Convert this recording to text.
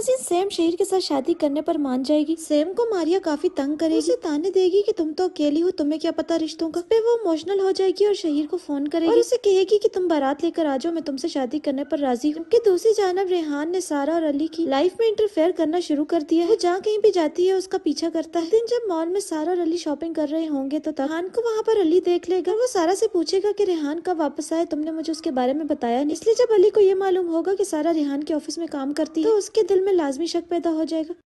नाजिन same शेर के साथ शादी करने पर मान जाएगी सेम को मारिया काफी तंग करेगी उसे ताने देगी कि तुम तो अकेली हो तुम्हें क्या पता रिश्तों का फिर वो इमोशनल हो जाएगी और शहीर को फोन करेगी और उसे कहेगी कि तुम बारात लेकर आ जाओ मैं तुमसे शादी करने पर राजी हूँ की दूसरी जानब रेहान ने सारा और अली की लाइफ में इंटरफेयर करना शुरू कर दिया है जहाँ कहीं भी जाती है उसका पीछा करता है दिन जब मॉल में सारा और अली शॉपिंग कर रहे होंगे तो रेहान को वहाँ पर अली देख लेगा वो सारा ऐसी पूछेगा की रेहान कब वापस आए तुमने मुझे उसके बारे में बताया नहीं इसलिए जब अली को ये मालूम होगा की सारा रेहान के ऑफिस में काम करती है तो उसके दिल में में लाजमी शक पैदा हो जाएगा